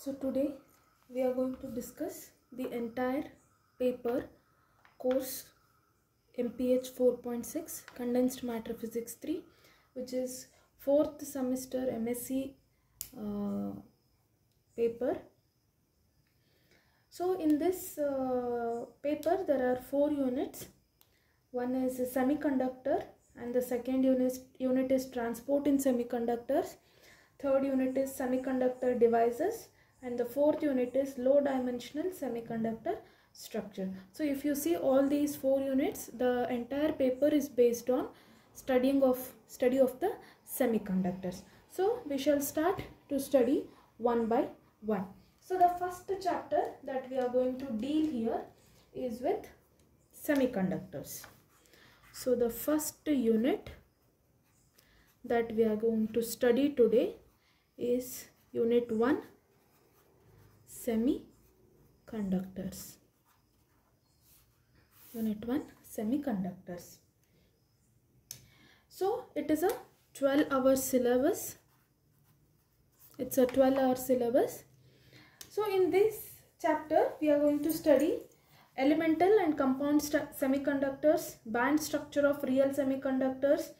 So today we are going to discuss the entire paper course MPH 4.6 Condensed Matter Physics 3 which is fourth semester MSc uh, paper. So in this uh, paper there are four units. One is semiconductor and the second unit, unit is transport in semiconductors. Third unit is semiconductor devices and the fourth unit is low dimensional semiconductor structure. So if you see all these four units, the entire paper is based on studying of study of the semiconductors. So we shall start to study one by one. So the first chapter that we are going to deal here is with semiconductors. So the first unit that we are going to study today is unit 1 semiconductors. Unit 1 semiconductors. So it is a 12 hour syllabus. It's a 12 hour syllabus. So in this chapter we are going to study elemental and compound semiconductors, band structure of real semiconductors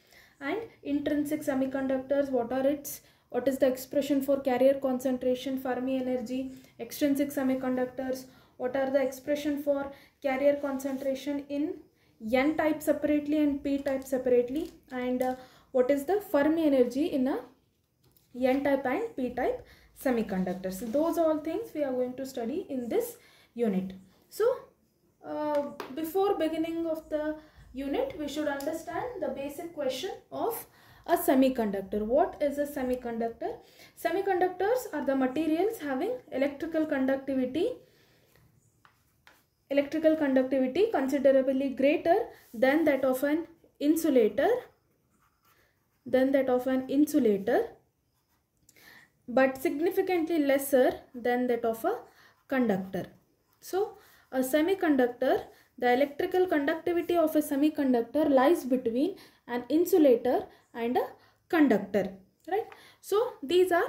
and intrinsic semiconductors, what are its what is the expression for carrier concentration, Fermi energy, extrinsic semiconductors, what are the expression for carrier concentration in N type separately and P type separately and uh, what is the Fermi energy in a N type and P type semiconductors. Those all things we are going to study in this unit. So, uh, before beginning of the unit, we should understand the basic question of a semiconductor. What is a semiconductor? Semiconductors are the materials having electrical conductivity electrical conductivity considerably greater than that of an insulator than that of an insulator but significantly lesser than that of a conductor. So, a semiconductor, the electrical conductivity of a semiconductor lies between an insulator and a conductor right so these are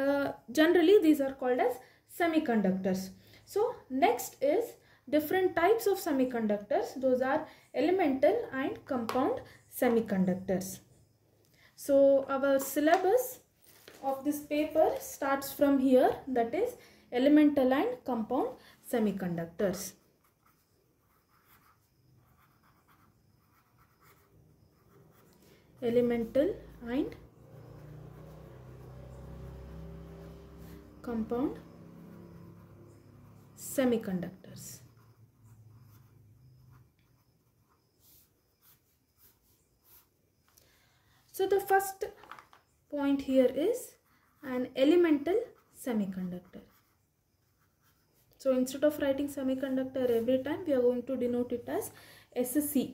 uh, generally these are called as semiconductors so next is different types of semiconductors those are elemental and compound semiconductors so our syllabus of this paper starts from here that is elemental and compound semiconductors elemental and compound semiconductors. So the first point here is an elemental semiconductor. So instead of writing semiconductor every time we are going to denote it as SC.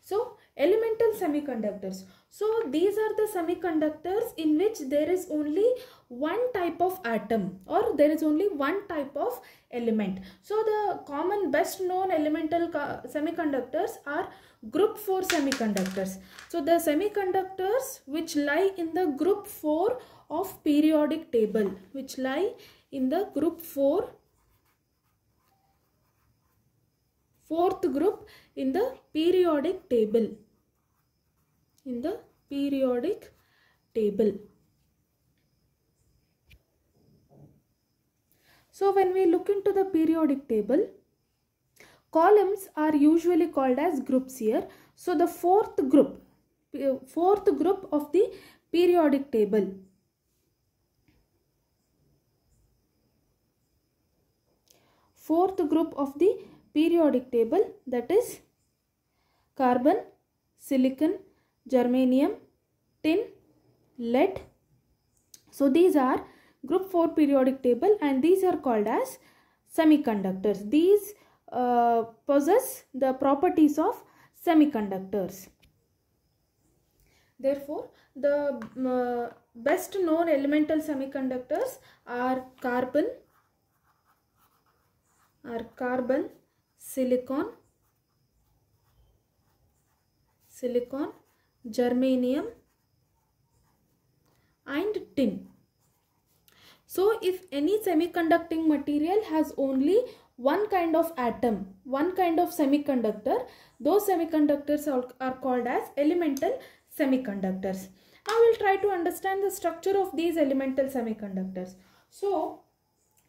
So elemental semiconductors so these are the semiconductors in which there is only one type of atom or there is only one type of element. So the common best known elemental semiconductors are group 4 semiconductors. So the semiconductors which lie in the group 4 of periodic table which lie in the group 4 fourth group in the periodic table in the periodic table. So when we look into the periodic table, columns are usually called as groups here. So the fourth group, fourth group of the periodic table fourth group of the periodic table that is carbon, silicon, germanium, tin, lead. So these are group 4 periodic table and these are called as semiconductors. These uh, possess the properties of semiconductors. Therefore, the mm, uh, best known elemental semiconductors are carbon, are carbon, silicon, silicon germanium and tin. So if any semiconducting material has only one kind of atom, one kind of semiconductor, those semiconductors are, called as elemental semiconductors. Now we'll try to understand the structure of these elemental semiconductors. So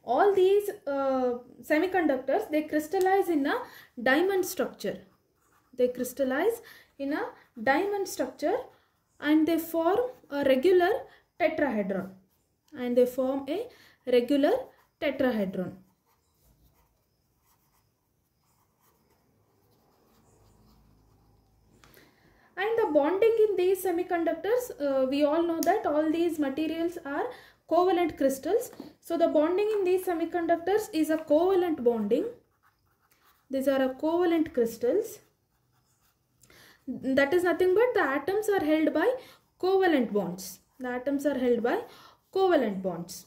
all these uh, semiconductors, they crystallize in a diamond structure. They crystallize in a diamond structure and they form a regular tetrahedron and they form a regular tetrahedron. And the bonding in these semiconductors, uh, we all know that all these materials are covalent crystals. So the bonding in these semiconductors is a covalent bonding. These are a covalent crystals that is nothing but the atoms are held by covalent bonds the atoms are held by covalent bonds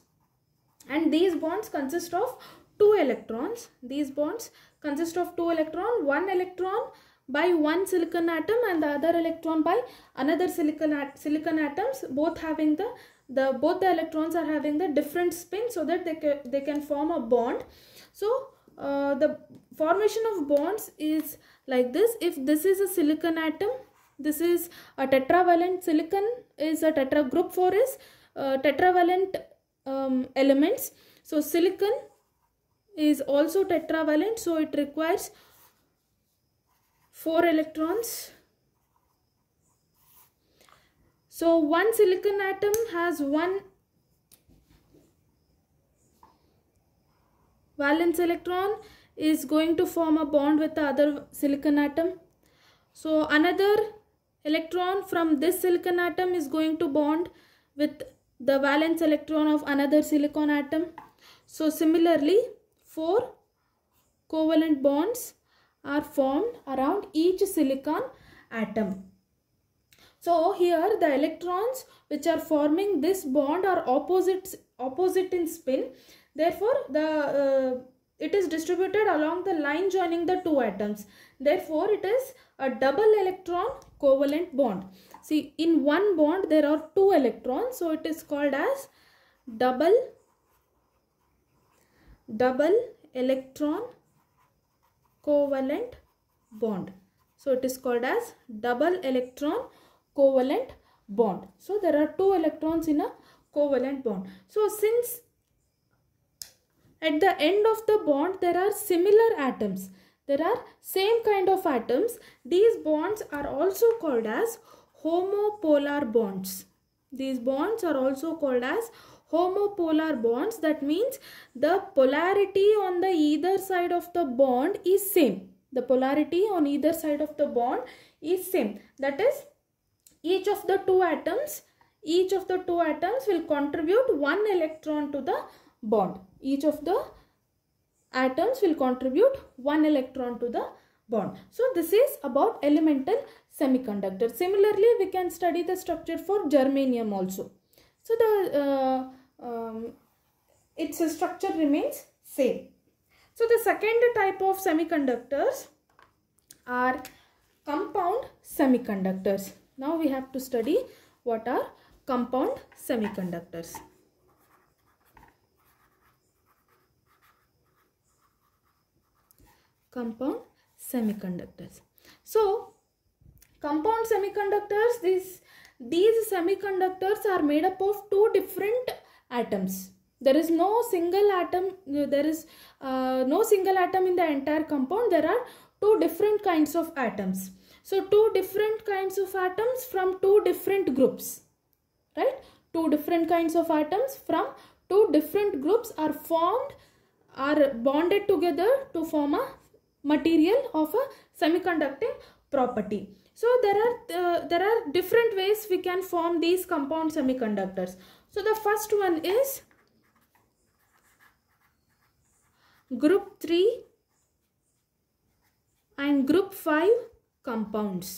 and these bonds consist of two electrons these bonds consist of two electron one electron by one silicon atom and the other electron by another silicon at silicon atoms both having the the both the electrons are having the different spin so that they ca they can form a bond so uh, the formation of bonds is like this if this is a silicon atom this is a tetravalent silicon is a tetra group for is uh, tetravalent um, elements so silicon is also tetravalent so it requires four electrons so one silicon atom has one valence electron is going to form a bond with the other silicon atom. So another electron from this silicon atom is going to bond with the valence electron of another silicon atom. So similarly, four covalent bonds are formed around each silicon atom. So here the electrons which are forming this bond are opposite opposite in spin. Therefore, the uh, it is distributed along the line joining the two atoms. Therefore, it is a double electron covalent bond. See, in one bond there are two electrons. So, it is called as double, double electron covalent bond. So, it is called as double electron covalent bond. So, there are two electrons in a covalent bond. So, since at the end of the bond, there are similar atoms. There are same kind of atoms. These bonds are also called as homopolar bonds. These bonds are also called as homopolar bonds. That means the polarity on the either side of the bond is same. The polarity on either side of the bond is same. That is each of the two atoms, each of the two atoms will contribute one electron to the bond each of the atoms will contribute one electron to the bond. So this is about elemental semiconductor. Similarly, we can study the structure for germanium also. So the uh, um, its structure remains same. So the second type of semiconductors are compound semiconductors. Now we have to study what are compound semiconductors. compound semiconductors. So, compound semiconductors, these, these semiconductors are made up of two different atoms. There is no single atom, there is uh, no single atom in the entire compound. There are two different kinds of atoms. So, two different kinds of atoms from two different groups, right? Two different kinds of atoms from two different groups are formed, are bonded together to form a material of a semiconducting property. So there are, uh, there are different ways we can form these compound semiconductors. So the first one is group 3 and group 5 compounds.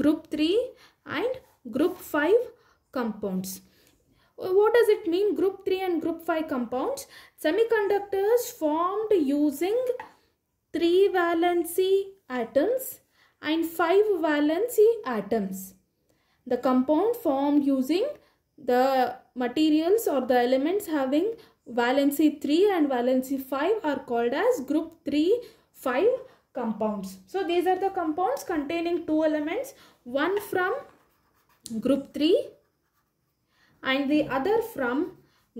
Group 3 and group 5 compounds. What does it mean group 3 and group 5 compounds? Semiconductors formed using 3 valency atoms and 5 valency atoms. The compound formed using the materials or the elements having valency 3 and valency 5 are called as group 3 5 compounds. So these are the compounds containing two elements one from group 3 and the other from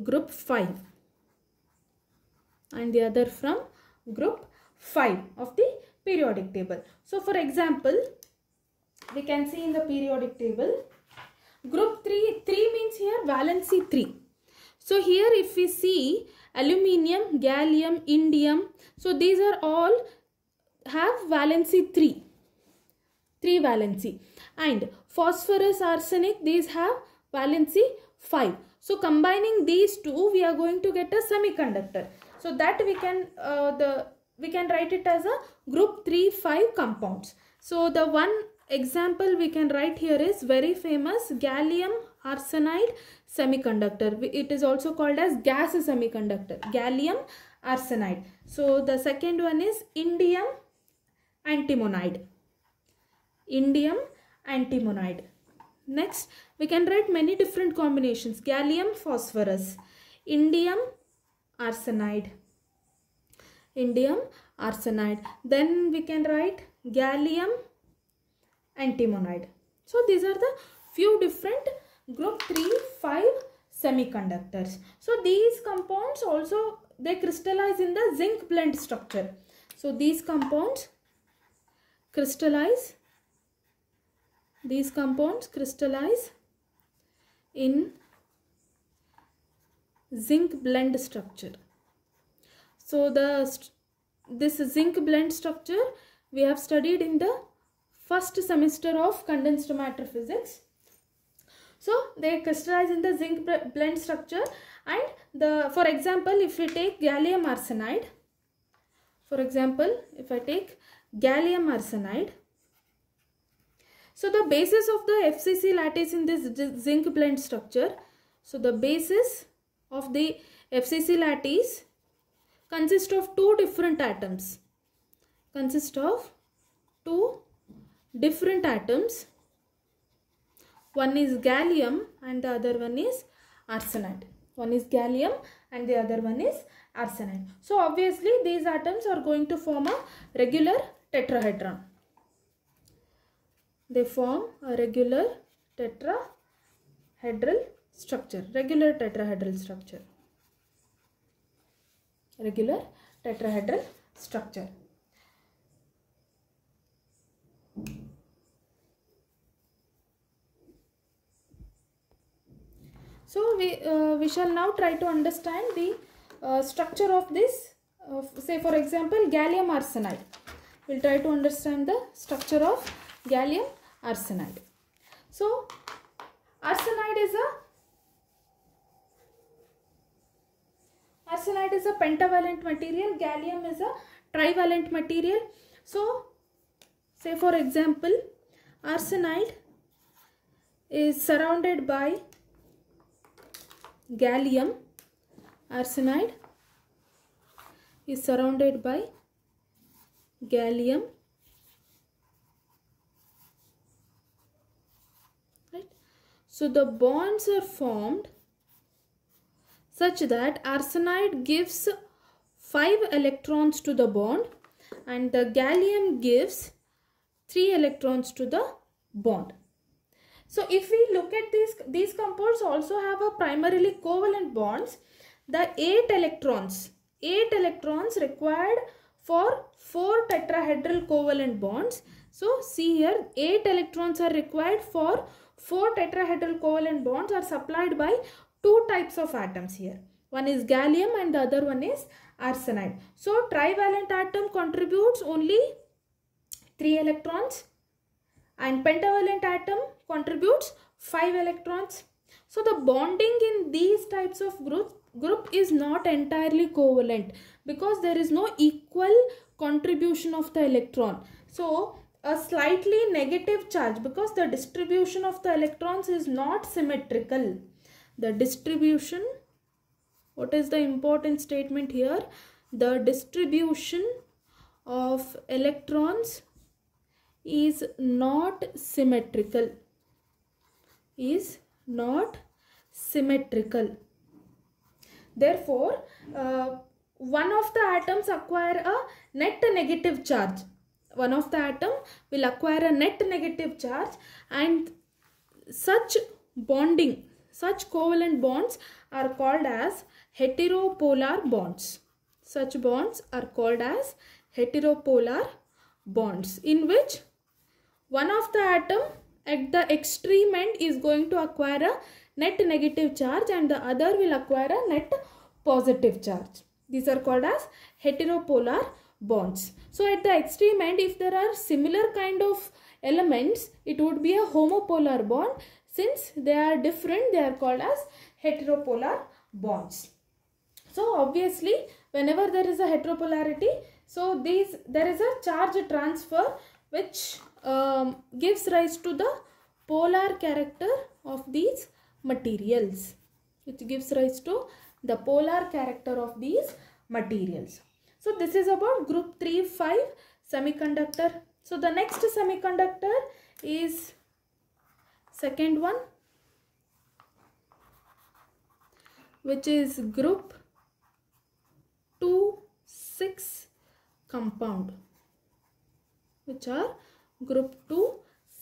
group 5 and the other from group 5 of the periodic table. So for example, we can see in the periodic table, group 3, 3 means here valency 3. So here if we see aluminium, gallium, indium, so these are all have valency 3. 3 valency and phosphorus arsenic these have valency 5 so combining these two we are going to get a semiconductor so that we can uh, the we can write it as a group 3 5 compounds so the one example we can write here is very famous gallium arsenide semiconductor it is also called as gas semiconductor gallium arsenide so the second one is indium antimonide indium antimonide next we can write many different combinations gallium phosphorus indium arsenide indium arsenide then we can write gallium antimonide so these are the few different group 3 5 semiconductors so these compounds also they crystallize in the zinc blend structure so these compounds crystallize these compounds crystallize in zinc blend structure so the this zinc blend structure we have studied in the first semester of condensed matter physics. So they crystallize in the zinc blend structure and the for example if we take gallium arsenide for example if I take gallium arsenide so the basis of the FCC lattice in this zinc blend structure so the basis of the FCC lattice consist of two different atoms consist of two different atoms one is gallium and the other one is arsenide one is gallium and the other one is arsenide so obviously these atoms are going to form a regular tetrahedron they form a regular tetrahedral structure regular tetrahedral structure regular tetrahedral structure. So we, uh, we shall now try to understand the uh, structure of this, uh, say for example gallium arsenide. We will try to understand the structure of gallium arsenide. So arsenide is a Arsenide is a pentavalent material. Gallium is a trivalent material. So, say for example, arsenide is surrounded by gallium. Arsenide is surrounded by gallium. Right? So, the bonds are formed such that arsenide gives 5 electrons to the bond and the gallium gives 3 electrons to the bond. So if we look at these, these compounds also have a primarily covalent bonds. The 8 electrons, 8 electrons required for 4 tetrahedral covalent bonds. So see here 8 electrons are required for 4 tetrahedral covalent bonds are supplied by two types of atoms here. One is gallium and the other one is arsenide. So trivalent atom contributes only 3 electrons and pentavalent atom contributes 5 electrons. So the bonding in these types of group, group is not entirely covalent because there is no equal contribution of the electron. So a slightly negative charge because the distribution of the electrons is not symmetrical the distribution what is the important statement here the distribution of electrons is not symmetrical is not symmetrical therefore uh, one of the atoms acquire a net negative charge one of the atom will acquire a net negative charge and such bonding such covalent bonds are called as heteropolar bonds. Such bonds are called as heteropolar bonds in which one of the atom at the extreme end is going to acquire a net negative charge and the other will acquire a net positive charge. These are called as heteropolar bonds. So at the extreme end if there are similar kind of elements it would be a homopolar bond since they are different, they are called as heteropolar bonds. So obviously, whenever there is a heteropolarity, so these there is a charge transfer which um, gives rise to the polar character of these materials. Which gives rise to the polar character of these materials. So this is about group 3, 5 semiconductor. So the next semiconductor is second one which is group 2 6 compound which are group 2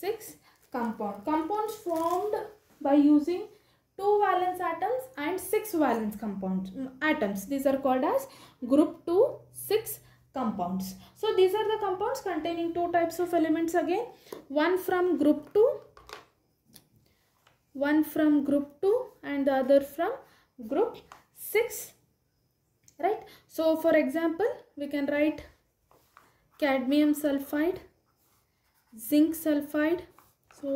6 compound compounds formed by using two valence atoms and six valence compounds atoms these are called as group 2 6 compounds so these are the compounds containing two types of elements again one from group 2 one from group 2 and the other from group 6 right so for example we can write cadmium sulfide zinc sulfide so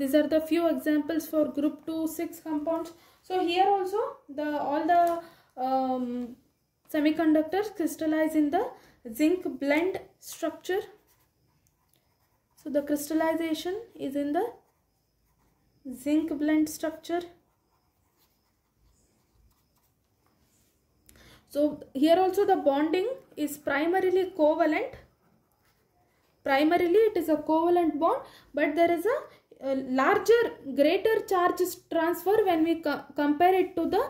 these are the few examples for group 2 6 compounds so here also the all the um, semiconductors crystallize in the zinc blend structure so the crystallization is in the zinc blend structure. So here also the bonding is primarily covalent. Primarily it is a covalent bond but there is a, a larger greater charge transfer when we co compare it to the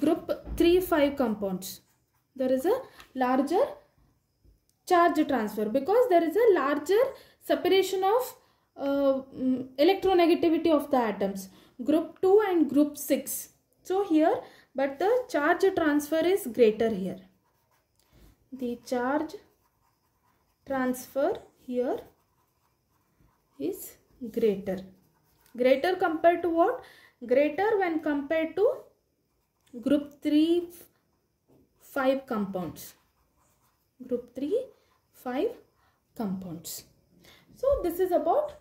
group 3-5 compounds. There is a larger charge transfer because there is a larger separation of uh, mm, electronegativity of the atoms group 2 and group 6 so here but the charge transfer is greater here the charge transfer here is greater greater compared to what greater when compared to group 3 5 compounds group 3 5 compounds so this is about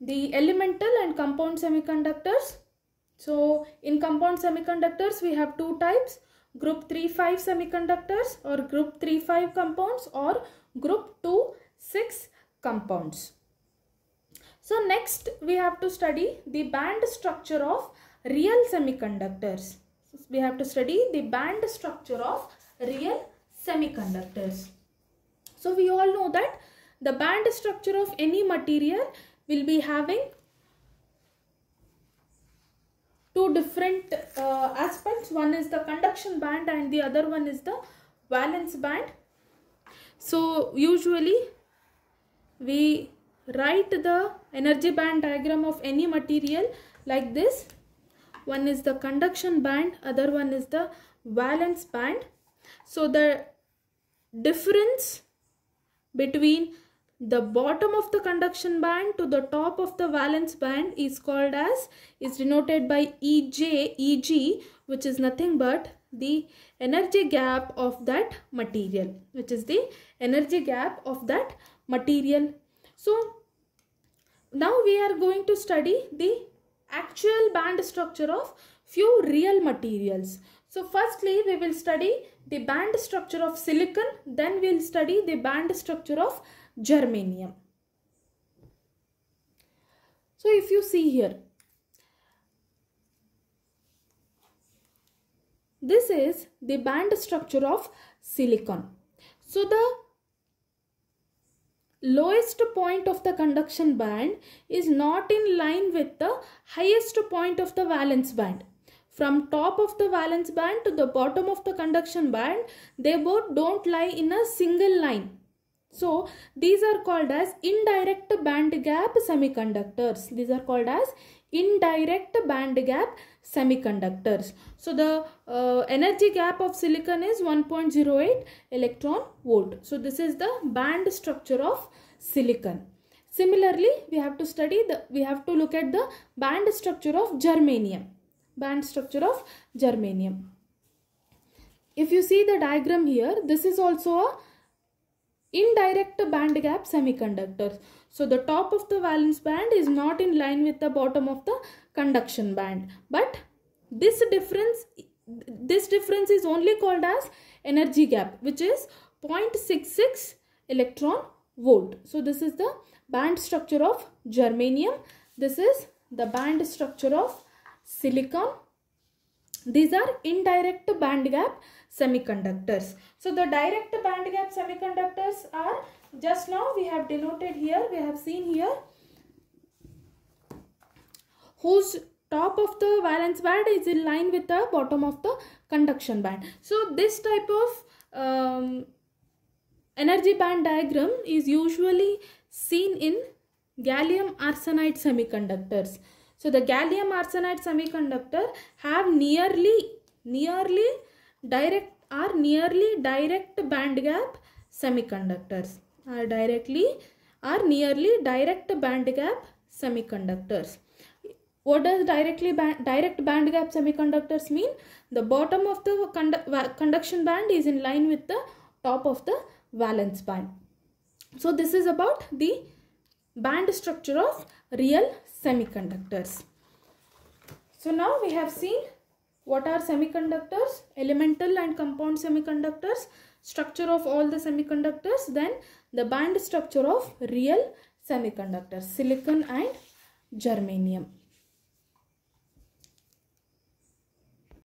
the elemental and compound semiconductors. So in compound semiconductors we have two types group 3-5 semiconductors or group 3-5 compounds or group 2-6 compounds. So next we have to study the band structure of real semiconductors. We have to study the band structure of real semiconductors. So we all know that the band structure of any material will be having two different uh, aspects. One is the conduction band and the other one is the valence band. So usually we write the energy band diagram of any material like this. One is the conduction band, other one is the valence band. So the difference between the bottom of the conduction band to the top of the valence band is called as is denoted by EJ EG which is nothing but the energy gap of that material which is the energy gap of that material so now we are going to study the actual band structure of few real materials so firstly we will study the band structure of silicon then we will study the band structure of germanium. So if you see here, this is the band structure of silicon. So the lowest point of the conduction band is not in line with the highest point of the valence band. From top of the valence band to the bottom of the conduction band, they both don't lie in a single line. So these are called as indirect band gap semiconductors. These are called as indirect band gap semiconductors. So the uh, energy gap of silicon is 1.08 electron volt. So this is the band structure of silicon. Similarly, we have to study the, we have to look at the band structure of germanium. Band structure of germanium. If you see the diagram here, this is also a indirect band gap semiconductors. So the top of the valence band is not in line with the bottom of the conduction band. But this difference, this difference is only called as energy gap which is 0.66 electron volt. So this is the band structure of germanium. This is the band structure of silicon these are indirect band gap semiconductors. So the direct band gap semiconductors are just now we have denoted here, we have seen here whose top of the valence band is in line with the bottom of the conduction band. So this type of um, energy band diagram is usually seen in gallium arsenide semiconductors. So the gallium arsenide semiconductor have nearly, nearly direct or nearly direct band gap semiconductors are directly are nearly direct band gap semiconductors. What does directly band, direct band gap semiconductors mean? The bottom of the condu conduction band is in line with the top of the valence band. So this is about the band structure of real semiconductors. So now we have seen what are semiconductors, elemental and compound semiconductors, structure of all the semiconductors, then the band structure of real semiconductors, silicon and germanium.